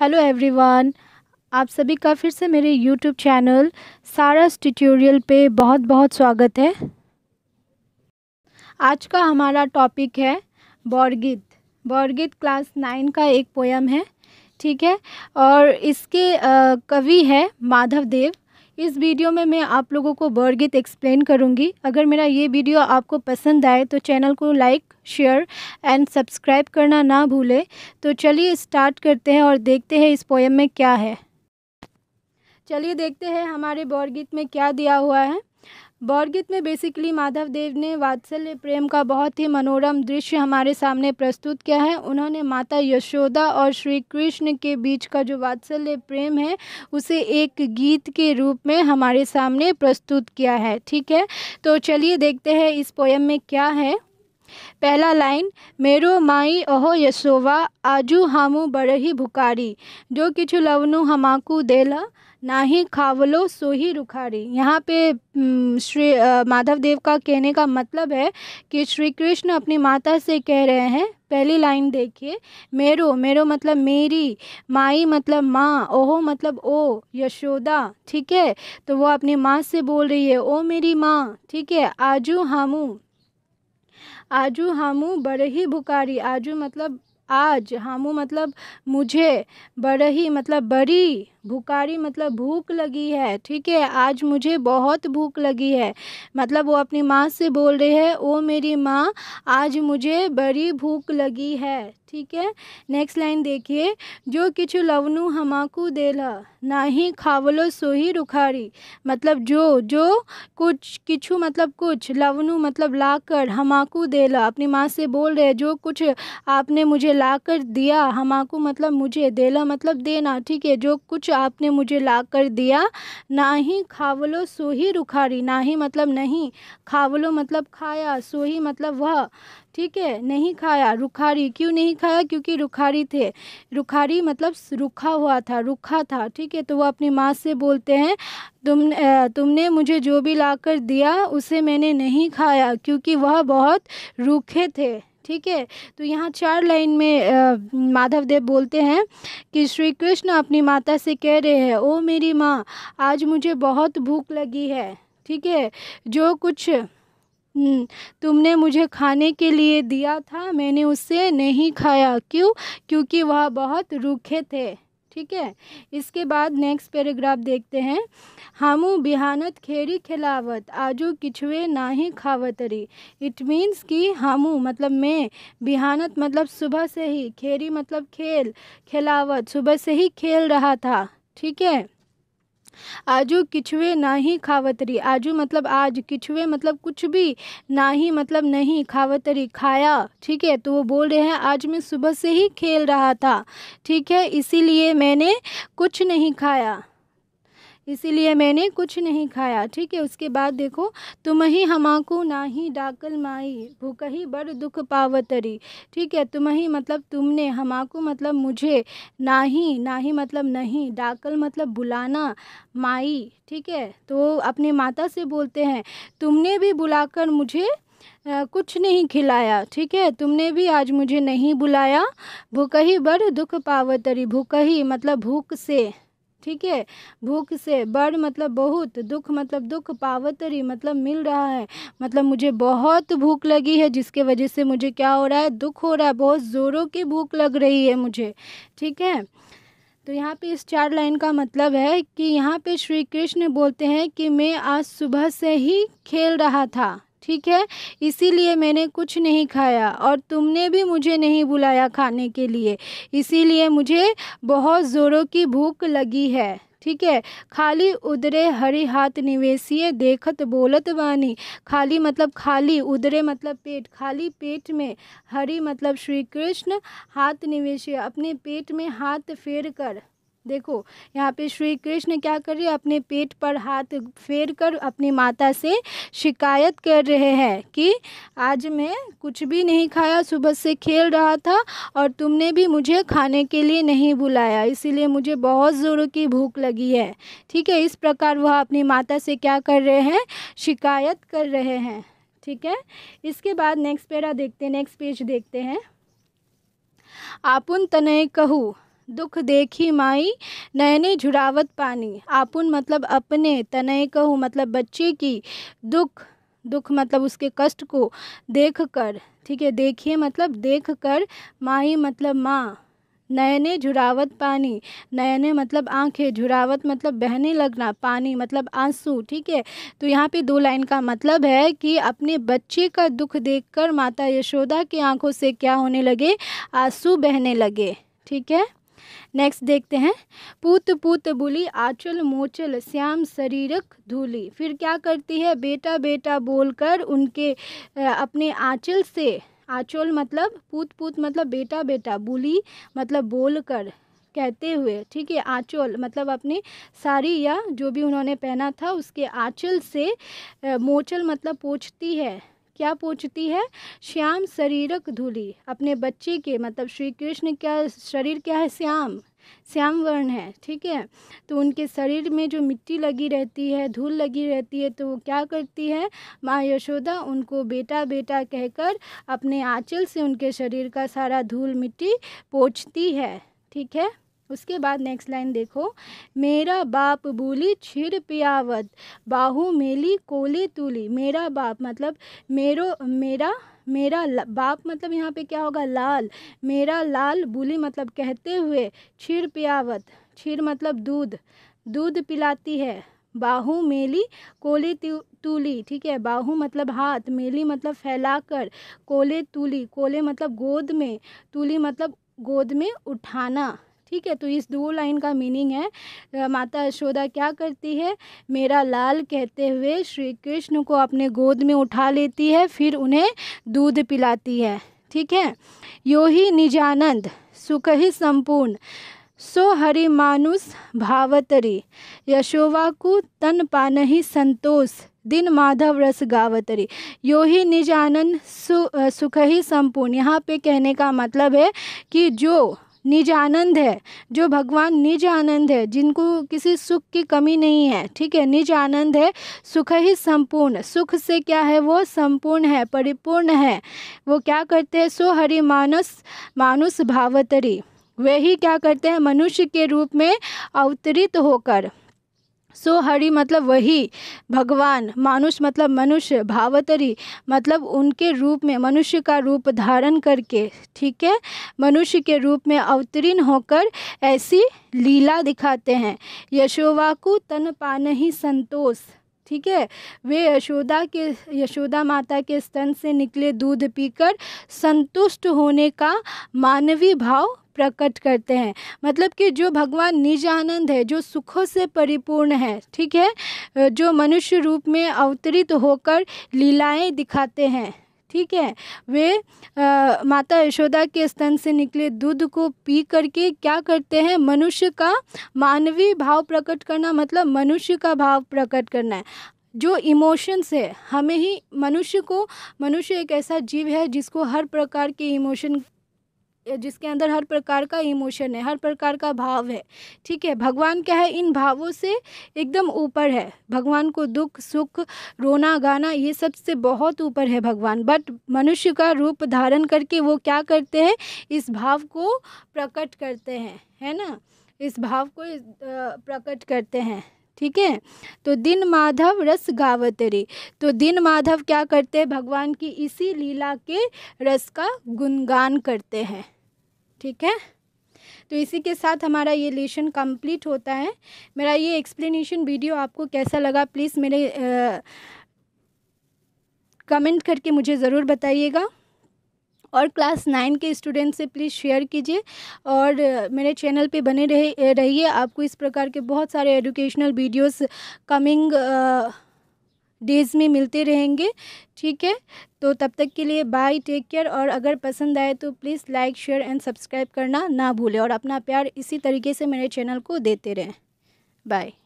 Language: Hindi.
हेलो एवरीवन आप सभी का फिर से मेरे यूट्यूब चैनल सारस ट्यूटोरियल पे बहुत बहुत स्वागत है आज का हमारा टॉपिक है बौरगीत बौरगीत क्लास नाइन का एक पोयम है ठीक है और इसके कवि है माधव देव इस वीडियो में मैं आप लोगों को बरगीत एक्सप्लेन करूँगी अगर मेरा ये वीडियो आपको पसंद आए तो चैनल को लाइक शेयर एंड सब्सक्राइब करना ना भूलें तो चलिए स्टार्ट करते हैं और देखते हैं इस पोएम में क्या है चलिए देखते हैं हमारे गीत में क्या दिया हुआ है बौरगीत में बेसिकली माधव देव ने वात्सल्य प्रेम का बहुत ही मनोरम दृश्य हमारे सामने प्रस्तुत किया है उन्होंने माता यशोदा और श्री कृष्ण के बीच का जो वात्सल्य प्रेम है उसे एक गीत के रूप में हमारे सामने प्रस्तुत किया है ठीक है तो चलिए देखते हैं इस पोयम में क्या है पहला लाइन मेरो माई अहो यशोवा आजू हामू बड़ही भुकारी जो किचु लवनु हमाकू देला ना ही खावलो सो ही रुखारी यहाँ पे श्री माधव देव का कहने का मतलब है कि श्री कृष्ण अपनी माता से कह रहे हैं पहली लाइन देखिए मेरो मेरो मतलब मेरी माई मतलब माँ ओहो मतलब ओ यशोदा ठीक है तो वो अपनी माँ से बोल रही है ओ मेरी माँ ठीक है आजू हामू आजू हामू बड़े ही भुकारी आजू मतलब आज हामू मतलब मुझे ही मतलब बड़ी भूखारी मतलब भूख लगी है ठीक है आज मुझे बहुत भूख लगी है मतलब वो अपनी माँ से बोल रहे हैं ओ मेरी माँ आज मुझे बड़ी भूख लगी है ठीक है नेक्स्ट लाइन देखिए जो किचु लवनु हमाकू देला ना ही खावलो सो ही रुखारी मतलब जो जो कुछ किचु मतलब कुछ लवनु मतलब लाकर हमाकू देला अपनी माँ से बोल रहे जो कुछ आपने मुझे लाकर दिया हमाकू मतलब मुझे देला मतलब देना ठीक है जो कुछ आपने मुझे ला कर दिया ना ही खावलो सोही रुखारी ना ही मतलब नहीं खावलो मतलब खाया सो ही मतलब वह ठीक है नहीं खाया रुखारी क्यों नहीं खाया क्योंकि रुखारी थे रुखारी मतलब रुखा हुआ था रुखा था ठीक है तो वो अपनी माँ से बोलते हैं तुम तुमने मुझे जो भी लाकर दिया उसे मैंने नहीं खाया क्योंकि वह बहुत रूखे थे ठीक है तो यहाँ चार लाइन में माधव देव बोलते हैं कि श्री कृष्ण अपनी माता से कह रहे हैं ओ मेरी माँ आज मुझे बहुत भूख लगी है ठीक है जो कुछ हम्म, तुमने मुझे खाने के लिए दिया था मैंने उसे नहीं खाया क्यों क्योंकि वह बहुत रूखे थे ठीक है इसके बाद नेक्स्ट पैराग्राफ देखते हैं हमू बिहानत खेरी खिलावत आजू किछुए ना ही खावतरी इट मीन्स कि हमू मतलब मैं बिहानत मतलब सुबह से ही खेरी मतलब खेल खिलावत सुबह से ही खेल रहा था ठीक है आजू ना ही खावतरी आजू मतलब आज किछुए मतलब कुछ भी ना ही मतलब नहीं खावतरी खाया ठीक है तो वो बोल रहे हैं आज मैं सुबह से ही खेल रहा था ठीक है इसीलिए मैंने कुछ नहीं खाया इसीलिए मैंने कुछ नहीं खाया ठीक है उसके बाद देखो तुम ही हमाको ना ही डाकल माई भूख ही बड़ दुख पावतरी ठीक है तुम ही मतलब तुमने हमाको मतलब मुझे ना ही ना ही मतलब नहीं डाकल मतलब बुलाना माई ठीक है तो अपने माता से बोलते हैं तुमने भी बुलाकर मुझे आ, कुछ नहीं खिलाया ठीक है तुमने भी आज मुझे नहीं बुलाया भूख ही बड़ दुख पावतरी भूख ही मतलब भूख से ठीक है भूख से बड़ मतलब बहुत दुख मतलब दुख पावतरी मतलब मिल रहा है मतलब मुझे बहुत भूख लगी है जिसके वजह से मुझे क्या हो रहा है दुख हो रहा है बहुत ज़ोरों की भूख लग रही है मुझे ठीक है तो यहाँ पे इस चार लाइन का मतलब है कि यहाँ पे श्री कृष्ण बोलते हैं कि मैं आज सुबह से ही खेल रहा था ठीक है इसीलिए मैंने कुछ नहीं खाया और तुमने भी मुझे नहीं बुलाया खाने के लिए इसीलिए मुझे बहुत ज़ोरों की भूख लगी है ठीक है खाली उदरे हरी हाथ निवेशिए देखत बोलत वानी खाली मतलब खाली उदरे मतलब पेट खाली पेट में हरी मतलब श्री कृष्ण हाथ निवेशिए अपने पेट में हाथ फेर कर देखो यहाँ पे श्री कृष्ण क्या कर रहे अपने पेट पर हाथ फेर कर अपनी माता से शिकायत कर रहे हैं कि आज मैं कुछ भी नहीं खाया सुबह से खेल रहा था और तुमने भी मुझे खाने के लिए नहीं बुलाया इसीलिए मुझे बहुत ज़ोरों की भूख लगी है ठीक है इस प्रकार वह अपनी माता से क्या कर रहे हैं शिकायत कर रहे हैं ठीक है इसके बाद नेक्स्ट पेरा देखते हैं नेक्स्ट पेज देखते हैं आपुन तनय कहूँ दुख देखी माई नैने झुरावत पानी आपुन मतलब अपने तनय कहूँ मतलब बच्चे की दुख दुख मतलब उसके कष्ट को देख कर ठीक है देखिए मतलब देख कर माई मतलब माँ नयने झुरावत पानी नयने मतलब आंखें झुरावत मतलब बहने लगना पानी मतलब आंसू ठीक है तो यहाँ पे दो लाइन का मतलब है कि अपने बच्चे का दुख देखकर माता यशोदा की आंखों से क्या होने लगे आंसू बहने लगे ठीक है नेक्स्ट देखते हैं पूत पूत बुली आंचल मोचल श्याम शरीरक धूली फिर क्या करती है बेटा बेटा बोलकर उनके अपने आंचल से आंचल मतलब पूत पूत मतलब बेटा बेटा बुली मतलब बोलकर कहते हुए ठीक है आँचल मतलब अपनी साड़ी या जो भी उन्होंने पहना था उसके आँचल से मोचल मतलब पोछती है क्या पूछती है श्याम शरीरक धूली अपने बच्चे के मतलब श्री कृष्ण का शरीर क्या है श्याम श्याम वर्ण है ठीक है तो उनके शरीर में जो मिट्टी लगी रहती है धूल लगी रहती है तो वो क्या करती है माँ यशोदा उनको बेटा बेटा कहकर अपने आँचल से उनके शरीर का सारा धूल मिट्टी पोछती है ठीक है उसके बाद नेक्स्ट लाइन देखो मेरा बाप बोली छिर पियावत बाहू मेली कोले तुली मेरा बाप मतलब मेरो मेरा मेरा बाप मतलब यहाँ पे क्या होगा लाल मेरा लाल बोली मतलब कहते हुए छिर पियावत छिर मतलब दूध दूध पिलाती है बाहू मेली कोले तुली ठीक है बाहू मतलब हाथ मेली मतलब फैलाकर कोले तुली कोले मतलब गोद में तुली मतलब गोद में उठाना ठीक है तो इस दो लाइन का मीनिंग है माता यशोदा क्या करती है मेरा लाल कहते हुए श्री कृष्ण को अपने गोद में उठा लेती है फिर उन्हें दूध पिलाती है ठीक है यो ही निजानंद सुख ही संपूर्ण सो हरि मानुष भावतरी यशोवा को तन पान ही संतोष दिन माधव रस गावतरी यो ही निजानंद सु, सुख ही संपूर्ण यहाँ पे कहने का मतलब है कि जो निज आनंद है जो भगवान निज आनंद है जिनको किसी सुख की कमी नहीं है ठीक है निज आनंद है सुख ही संपूर्ण सुख से क्या है वो संपूर्ण है परिपूर्ण है वो क्या करते हैं सो हरि मानस मानुस भावतरी वे ही क्या करते हैं मनुष्य के रूप में अवतरित होकर सो हरि मतलब वही भगवान मानुष मतलब मनुष्य भावतरी मतलब उनके रूप में मनुष्य का रूप धारण करके ठीक है मनुष्य के रूप में अवतीर्ण होकर ऐसी लीला दिखाते हैं यशोवाकु तन पान ही संतोष ठीक है वे यशोदा के यशोदा माता के स्तन से निकले दूध पीकर संतुष्ट होने का मानवीय भाव प्रकट करते हैं मतलब कि जो भगवान निज आनंद है जो सुखों से परिपूर्ण है ठीक है जो मनुष्य रूप में अवतरित होकर लीलाएं दिखाते हैं ठीक है वे आ, माता यशोदा के स्तन से निकले दूध को पी करके क्या करते हैं मनुष्य का मानवीय भाव प्रकट करना मतलब मनुष्य का भाव प्रकट करना है जो इमोशंस है हमें ही मनुष्य को मनुष्य एक ऐसा जीव है जिसको हर प्रकार के इमोशन जिसके अंदर हर प्रकार का इमोशन है हर प्रकार का भाव है ठीक है भगवान क्या है इन भावों से एकदम ऊपर है भगवान को दुख सुख रोना गाना ये सब से बहुत ऊपर है भगवान बट मनुष्य का रूप धारण करके वो क्या करते हैं इस भाव को प्रकट करते हैं है ना इस भाव को प्रकट करते हैं ठीक है तो दिन माधव रस गावतरी तो दिन माधव क्या करते हैं भगवान की इसी लीला के रस का गुणगान करते हैं ठीक है तो इसी के साथ हमारा ये लेशन कंप्लीट होता है मेरा ये एक्सप्लेनेशन वीडियो आपको कैसा लगा प्लीज़ मेरे कमेंट करके मुझे ज़रूर बताइएगा और क्लास नाइन के स्टूडेंट से प्लीज़ शेयर कीजिए और मेरे चैनल पे बने रहे रहिए आपको इस प्रकार के बहुत सारे एजुकेशनल वीडियोस कमिंग डेज़ में मिलते रहेंगे ठीक है तो तब तक के लिए बाय टेक केयर और अगर पसंद आए तो please like share and subscribe करना ना भूलें और अपना प्यार इसी तरीके से मेरे चैनल को देते रहें बाय